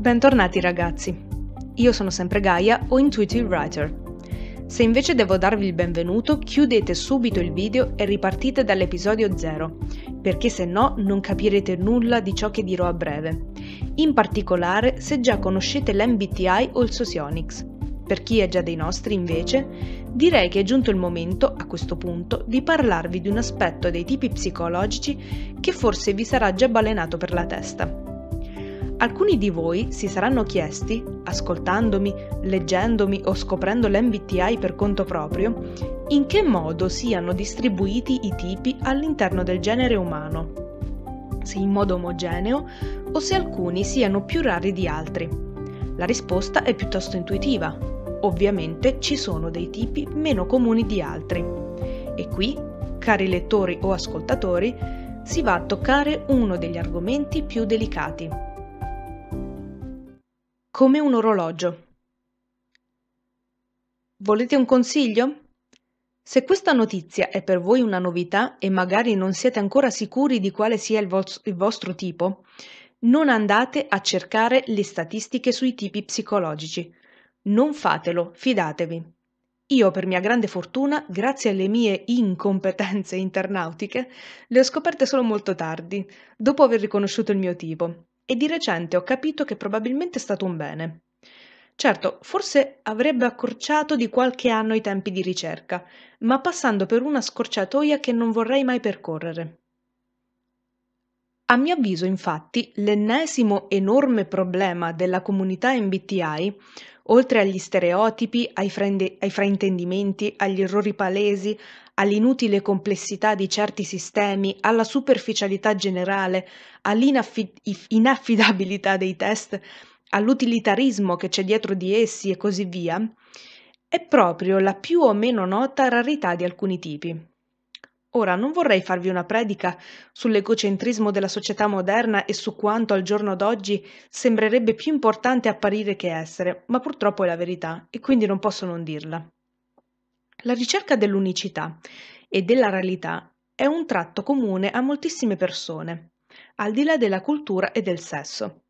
Bentornati ragazzi, io sono sempre Gaia o Intuitive Writer. Se invece devo darvi il benvenuto, chiudete subito il video e ripartite dall'episodio 0, perché se no non capirete nulla di ciò che dirò a breve, in particolare se già conoscete l'MBTI o il Socionics. Per chi è già dei nostri, invece, direi che è giunto il momento, a questo punto, di parlarvi di un aspetto dei tipi psicologici che forse vi sarà già balenato per la testa, Alcuni di voi si saranno chiesti, ascoltandomi, leggendomi o scoprendo l'MBTI per conto proprio, in che modo siano distribuiti i tipi all'interno del genere umano, se in modo omogeneo o se alcuni siano più rari di altri. La risposta è piuttosto intuitiva. Ovviamente ci sono dei tipi meno comuni di altri. E qui, cari lettori o ascoltatori, si va a toccare uno degli argomenti più delicati, come un orologio. Volete un consiglio? Se questa notizia è per voi una novità e magari non siete ancora sicuri di quale sia il, vo- il vostro tipo, non andate a cercare le statistiche sui tipi psicologici. Non fatelo, fidatevi. Io, per mia grande fortuna, grazie alle mie incompetenze internautiche, le ho scoperte solo molto tardi, dopo aver riconosciuto il mio tipo, e di recente ho capito che probabilmente è stato un bene. Certo, forse avrebbe accorciato di qualche anno i tempi di ricerca, ma passando per una scorciatoia che non vorrei mai percorrere. A mio avviso, infatti, l'ennesimo enorme problema della comunità MBTI, oltre agli stereotipi, ai, frainde- ai fraintendimenti, agli errori palesi, all'inutile complessità di certi sistemi, alla superficialità generale, all'inaffidabilità dei test, all'utilitarismo che c'è dietro di essi e così via, è proprio la più o meno nota rarità di alcuni tipi. Ora, non vorrei farvi una predica sull'egocentrismo della società moderna e su quanto al giorno d'oggi sembrerebbe più importante apparire che essere, ma purtroppo è la verità e quindi non posso non dirla. La ricerca dell'unicità e della rarità è un tratto comune a moltissime persone, al di là della cultura e del sesso.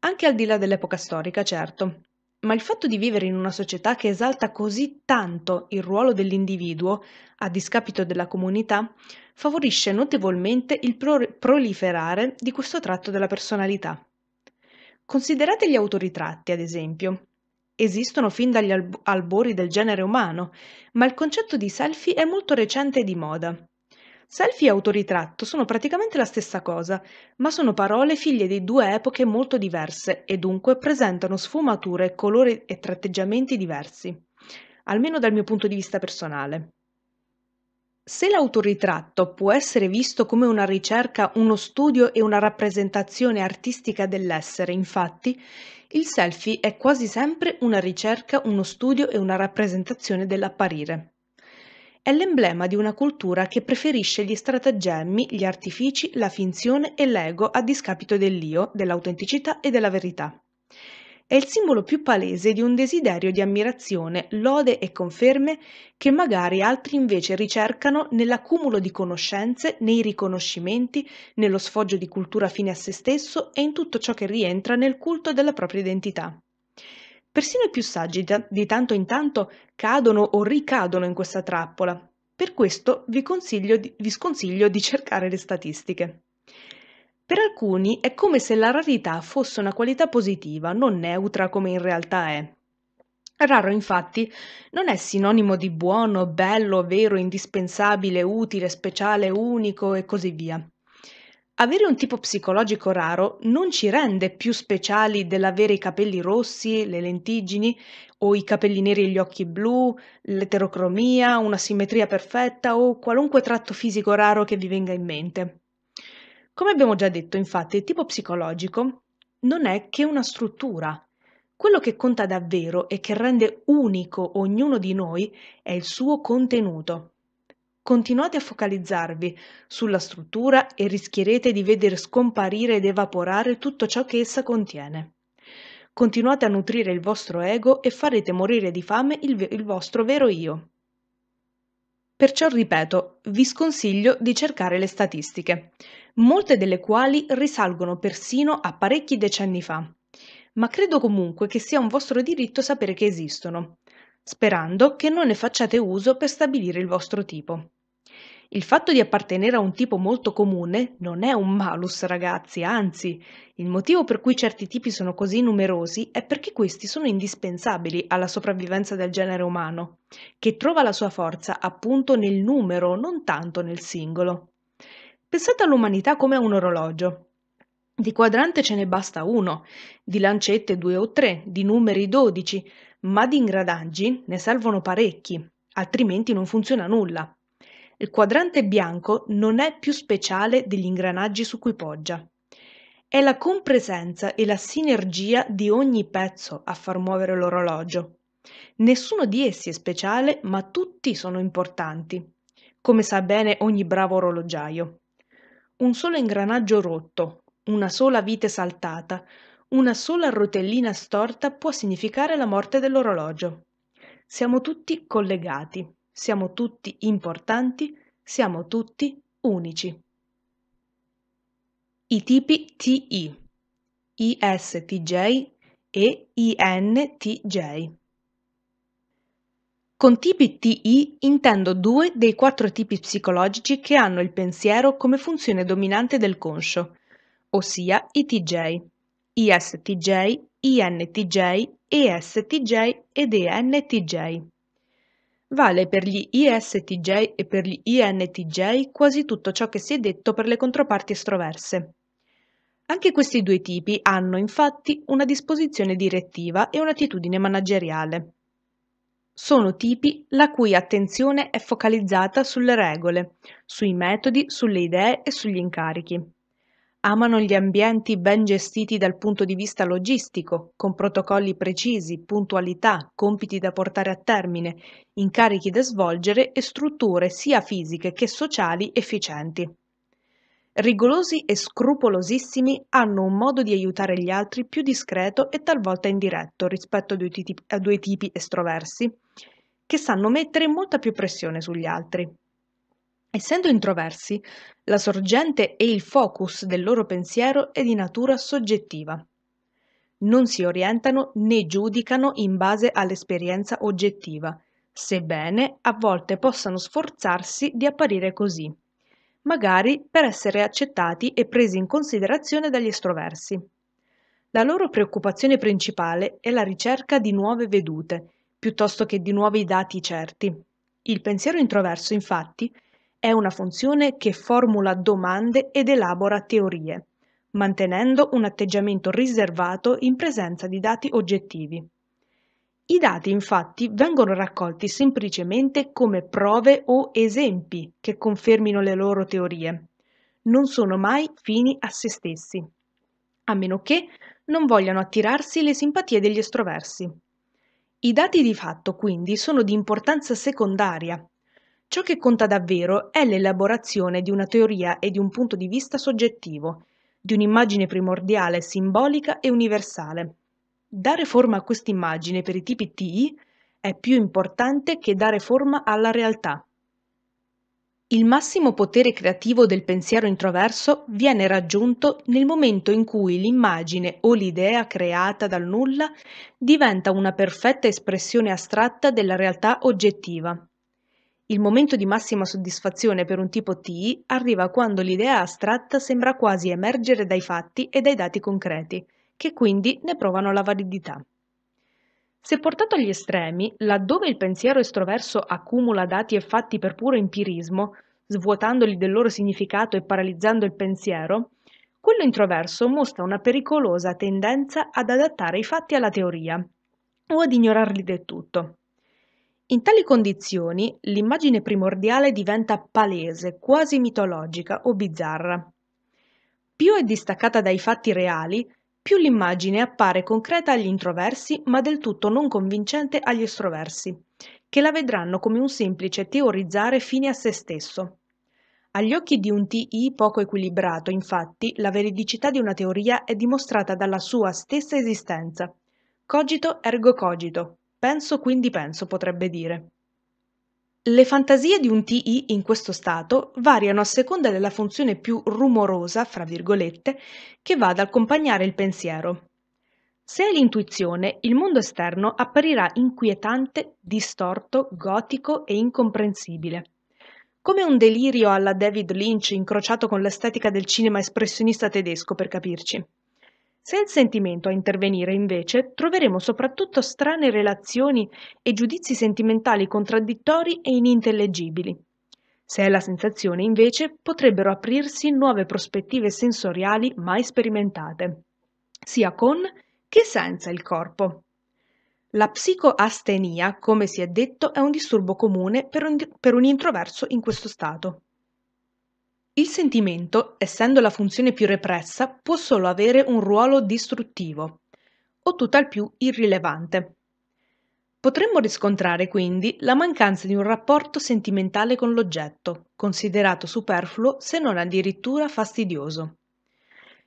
Anche al di là dell'epoca storica, certo, ma il fatto di vivere in una società che esalta così tanto il ruolo dell'individuo, a discapito della comunità, favorisce notevolmente il pro- proliferare di questo tratto della personalità. Considerate gli autoritratti, ad esempio, esistono fin dagli alb- albori del genere umano, ma il concetto di selfie è molto recente e di moda. Selfie e autoritratto sono praticamente la stessa cosa, ma sono parole figlie di due epoche molto diverse e dunque presentano sfumature, colori e tratteggiamenti diversi, almeno dal mio punto di vista personale. Se l'autoritratto può essere visto come una ricerca, uno studio e una rappresentazione artistica dell'essere, infatti, il selfie è quasi sempre una ricerca, uno studio e una rappresentazione dell'apparire. È l'emblema di una cultura che preferisce gli stratagemmi, gli artifici, la finzione e l'ego a discapito dell'io, dell'autenticità e della verità. È il simbolo più palese di un desiderio di ammirazione, lode e conferme che magari altri invece ricercano nell'accumulo di conoscenze, nei riconoscimenti, nello sfoggio di cultura fine a se stesso e in tutto ciò che rientra nel culto della propria identità. Persino i più saggi di tanto in tanto cadono o ricadono in questa trappola. Per questo vi, vi, sconsiglio di cercare le statistiche. Per alcuni è come se la rarità fosse una qualità positiva, non neutra come in realtà è. Raro infatti non è sinonimo di buono, bello, vero, indispensabile, utile, speciale, unico e così via. Avere un tipo psicologico raro non ci rende più speciali dell'avere i capelli rossi, le lentiggini o i capelli neri e gli occhi blu, l'eterocromia, una simmetria perfetta o qualunque tratto fisico raro che vi venga in mente. Come abbiamo già detto, infatti, il tipo psicologico non è che una struttura. Quello che conta davvero e che rende unico ognuno di noi è il suo contenuto. Continuate a focalizzarvi sulla struttura e rischierete di veder scomparire ed evaporare tutto ciò che essa contiene. Continuate a nutrire il vostro ego e farete morire di fame il, il vostro vero io. Perciò ripeto, vi sconsiglio di cercare le statistiche molte delle quali risalgono persino a parecchi decenni fa. Ma credo comunque che sia un vostro diritto sapere che esistono, sperando che non ne facciate uso per stabilire il vostro tipo. Il fatto di appartenere a un tipo molto comune non è un malus, ragazzi, anzi, il motivo per cui certi tipi sono così numerosi è perché questi sono indispensabili alla sopravvivenza del genere umano, che trova la sua forza appunto nel numero, non tanto nel singolo. Pensate all'umanità come a un orologio. Di quadrante ce ne basta uno, di lancette due o tre, di numeri dodici, ma di ingradaggi ne servono parecchi, altrimenti non funziona nulla. Il quadrante bianco non è più speciale degli ingranaggi su cui poggia. È la compresenza e la sinergia di ogni pezzo a far muovere l'orologio. Nessuno di essi è speciale, ma tutti sono importanti, come sa bene ogni bravo orologiaio un solo ingranaggio rotto, una sola vite saltata, una sola rotellina storta può significare la morte dell'orologio. Siamo tutti collegati, siamo tutti importanti, siamo tutti unici. I tipi TI, ISTJ e INTJ. Con tipi TI intendo due dei quattro tipi psicologici che hanno il pensiero come funzione dominante del conscio, ossia i TJ, ISTJ, INTJ, ESTJ ed ENTJ. Vale per gli ISTJ e per gli INTJ quasi tutto ciò che si è detto per le controparti estroverse. Anche questi due tipi hanno infatti una disposizione direttiva e un'attitudine manageriale. Sono tipi la cui attenzione è focalizzata sulle regole, sui metodi, sulle idee e sugli incarichi. Amano gli ambienti ben gestiti dal punto di vista logistico, con protocolli precisi, puntualità, compiti da portare a termine, incarichi da svolgere e strutture sia fisiche che sociali efficienti. Rigorosi e scrupolosissimi, hanno un modo di aiutare gli altri più discreto e talvolta indiretto rispetto a due tipi estroversi, che sanno mettere molta più pressione sugli altri. Essendo introversi, la sorgente e il focus del loro pensiero è di natura soggettiva. Non si orientano né giudicano in base all'esperienza oggettiva, sebbene a volte possano sforzarsi di apparire così magari per essere accettati e presi in considerazione dagli estroversi. La loro preoccupazione principale è la ricerca di nuove vedute, piuttosto che di nuovi dati certi. Il pensiero introverso, infatti, è una funzione che formula domande ed elabora teorie, mantenendo un atteggiamento riservato in presenza di dati oggettivi. I dati infatti vengono raccolti semplicemente come prove o esempi che confermino le loro teorie. Non sono mai fini a se stessi, a meno che non vogliano attirarsi le simpatie degli estroversi. I dati di fatto quindi sono di importanza secondaria. Ciò che conta davvero è l'elaborazione di una teoria e di un punto di vista soggettivo, di un'immagine primordiale, simbolica e universale Dare forma a quest'immagine per i tipi T è più importante che dare forma alla realtà. Il massimo potere creativo del pensiero introverso viene raggiunto nel momento in cui l'immagine o l'idea creata dal nulla diventa una perfetta espressione astratta della realtà oggettiva. Il momento di massima soddisfazione per un tipo T arriva quando l'idea astratta sembra quasi emergere dai fatti e dai dati concreti che quindi ne provano la validità. Se portato agli estremi, laddove il pensiero estroverso accumula dati e fatti per puro empirismo, svuotandoli del loro significato e paralizzando il pensiero, quello introverso mostra una pericolosa tendenza ad adattare i fatti alla teoria o ad ignorarli del tutto. In tali condizioni l'immagine primordiale diventa palese, quasi mitologica o bizzarra. Più è distaccata dai fatti reali, più l'immagine appare concreta agli introversi ma del tutto non convincente agli estroversi, che la vedranno come un semplice teorizzare fine a se stesso. Agli occhi di un TI poco equilibrato, infatti, la veridicità di una teoria è dimostrata dalla sua stessa esistenza. Cogito ergo cogito, penso quindi penso potrebbe dire. Le fantasie di un TI in questo stato variano a seconda della funzione più rumorosa, fra virgolette, che va ad accompagnare il pensiero. Se è l'intuizione, il mondo esterno apparirà inquietante, distorto, gotico e incomprensibile. Come un delirio alla David Lynch incrociato con l'estetica del cinema espressionista tedesco, per capirci. Se il sentimento a intervenire, invece, troveremo soprattutto strane relazioni e giudizi sentimentali contraddittori e inintellegibili. Se è la sensazione, invece, potrebbero aprirsi nuove prospettive sensoriali mai sperimentate, sia con che senza il corpo. La psicoastenia, come si è detto, è un disturbo comune per un, per un introverso in questo stato. Il sentimento, essendo la funzione più repressa, può solo avere un ruolo distruttivo, o tutt'al più irrilevante. Potremmo riscontrare quindi la mancanza di un rapporto sentimentale con l'oggetto, considerato superfluo se non addirittura fastidioso.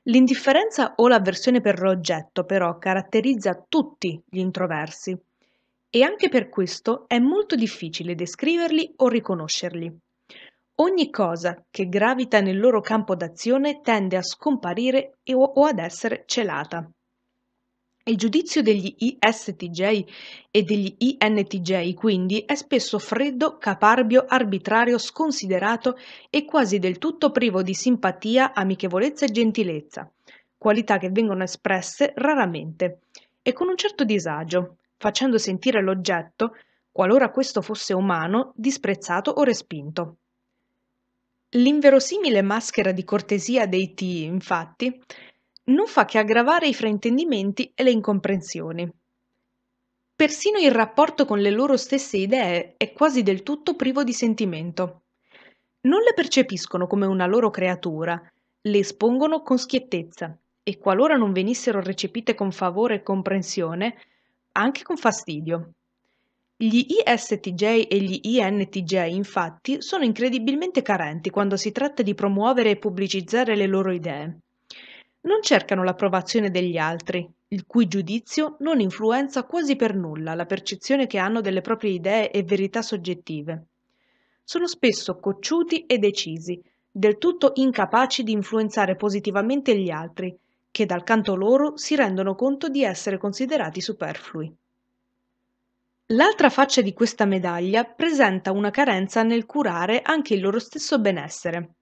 L'indifferenza o l'avversione per l'oggetto però caratterizza tutti gli introversi e anche per questo è molto difficile descriverli o riconoscerli. Ogni cosa che gravita nel loro campo d'azione tende a scomparire o ad essere celata. Il giudizio degli ISTJ e degli INTJ quindi è spesso freddo, caparbio, arbitrario, sconsiderato e quasi del tutto privo di simpatia, amichevolezza e gentilezza, qualità che vengono espresse raramente e con un certo disagio, facendo sentire l'oggetto, qualora questo fosse umano, disprezzato o respinto. L'inverosimile maschera di cortesia dei T, infatti, non fa che aggravare i fraintendimenti e le incomprensioni. Persino il rapporto con le loro stesse idee è quasi del tutto privo di sentimento. Non le percepiscono come una loro creatura, le espongono con schiettezza e qualora non venissero recepite con favore e comprensione, anche con fastidio. Gli ISTJ e gli INTJ, infatti, sono incredibilmente carenti quando si tratta di promuovere e pubblicizzare le loro idee. Non cercano l'approvazione degli altri, il cui giudizio non influenza quasi per nulla la percezione che hanno delle proprie idee e verità soggettive. Sono spesso cocciuti e decisi, del tutto incapaci di influenzare positivamente gli altri, che dal canto loro si rendono conto di essere considerati superflui. L'altra faccia di questa medaglia presenta una carenza nel curare anche il loro stesso benessere.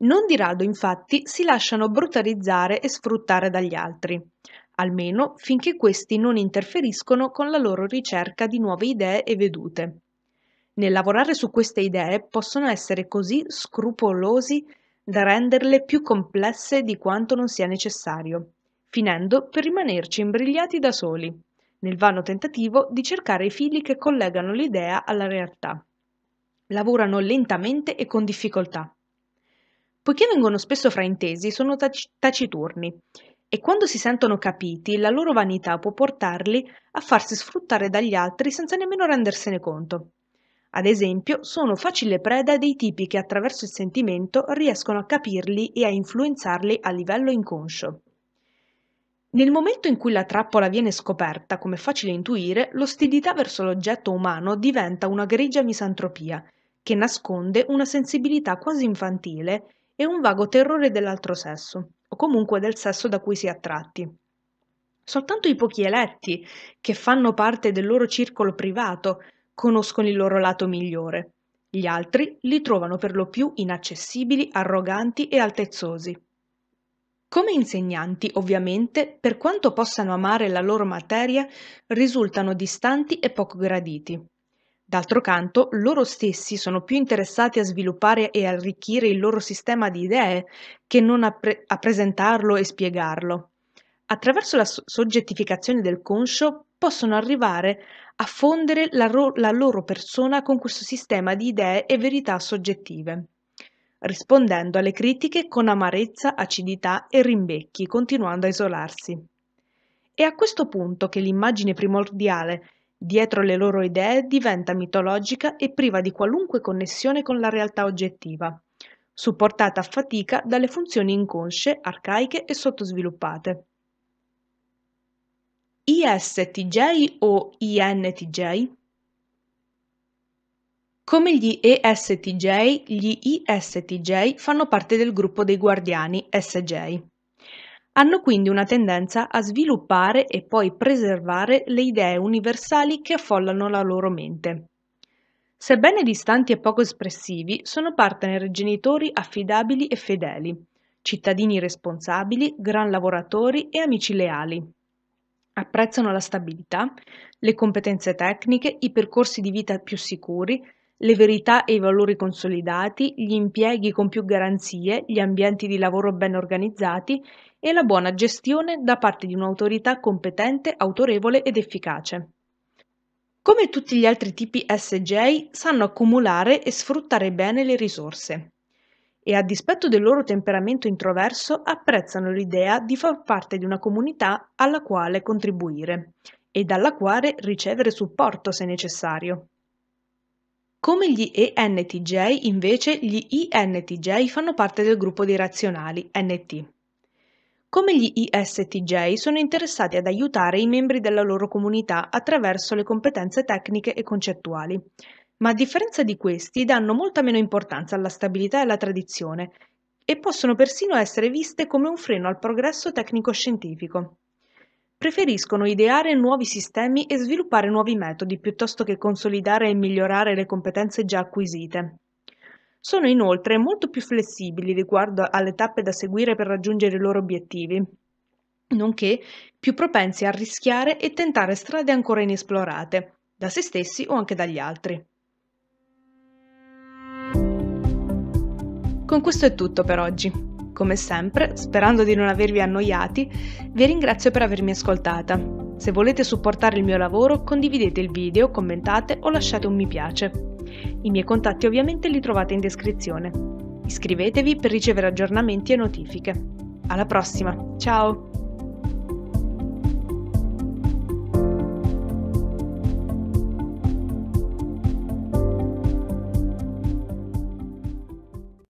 Non di rado infatti si lasciano brutalizzare e sfruttare dagli altri, almeno finché questi non interferiscono con la loro ricerca di nuove idee e vedute. Nel lavorare su queste idee possono essere così scrupolosi da renderle più complesse di quanto non sia necessario, finendo per rimanerci imbrigliati da soli nel vano tentativo di cercare i fili che collegano l'idea alla realtà. Lavorano lentamente e con difficoltà. Poiché vengono spesso fraintesi, sono tac- taciturni e quando si sentono capiti, la loro vanità può portarli a farsi sfruttare dagli altri senza nemmeno rendersene conto. Ad esempio, sono facile preda dei tipi che attraverso il sentimento riescono a capirli e a influenzarli a livello inconscio. Nel momento in cui la trappola viene scoperta, come facile intuire, l'ostilità verso l'oggetto umano diventa una grigia misantropia, che nasconde una sensibilità quasi infantile e un vago terrore dell'altro sesso, o comunque del sesso da cui si è attratti. Soltanto i pochi eletti, che fanno parte del loro circolo privato, conoscono il loro lato migliore. Gli altri li trovano per lo più inaccessibili, arroganti e altezzosi. Come insegnanti, ovviamente, per quanto possano amare la loro materia, risultano distanti e poco graditi. D'altro canto, loro stessi sono più interessati a sviluppare e arricchire il loro sistema di idee che non a, pre- a presentarlo e spiegarlo. Attraverso la so- soggettificazione del conscio possono arrivare a fondere la, ro- la loro persona con questo sistema di idee e verità soggettive rispondendo alle critiche con amarezza, acidità e rimbecchi, continuando a isolarsi. È a questo punto che l'immagine primordiale dietro le loro idee diventa mitologica e priva di qualunque connessione con la realtà oggettiva, supportata a fatica dalle funzioni inconsce, arcaiche e sottosviluppate. ISTJ o INTJ come gli ESTJ, gli ISTJ fanno parte del gruppo dei guardiani SJ. Hanno quindi una tendenza a sviluppare e poi preservare le idee universali che affollano la loro mente. Sebbene distanti e poco espressivi, sono partner e genitori affidabili e fedeli, cittadini responsabili, gran lavoratori e amici leali. Apprezzano la stabilità, le competenze tecniche, i percorsi di vita più sicuri, le verità e i valori consolidati, gli impieghi con più garanzie, gli ambienti di lavoro ben organizzati e la buona gestione da parte di un'autorità competente, autorevole ed efficace. Come tutti gli altri tipi SJ, sanno accumulare e sfruttare bene le risorse e a dispetto del loro temperamento introverso apprezzano l'idea di far parte di una comunità alla quale contribuire e dalla quale ricevere supporto se necessario. Come gli ENTJ invece gli INTJ fanno parte del gruppo dei razionali NT. Come gli ISTJ sono interessati ad aiutare i membri della loro comunità attraverso le competenze tecniche e concettuali, ma a differenza di questi danno molta meno importanza alla stabilità e alla tradizione e possono persino essere viste come un freno al progresso tecnico-scientifico. Preferiscono ideare nuovi sistemi e sviluppare nuovi metodi piuttosto che consolidare e migliorare le competenze già acquisite. Sono inoltre molto più flessibili riguardo alle tappe da seguire per raggiungere i loro obiettivi, nonché più propensi a rischiare e tentare strade ancora inesplorate, da se stessi o anche dagli altri. Con questo è tutto per oggi. Come sempre, sperando di non avervi annoiati, vi ringrazio per avermi ascoltata. Se volete supportare il mio lavoro, condividete il video, commentate o lasciate un mi piace. I miei contatti ovviamente li trovate in descrizione. Iscrivetevi per ricevere aggiornamenti e notifiche. Alla prossima, ciao!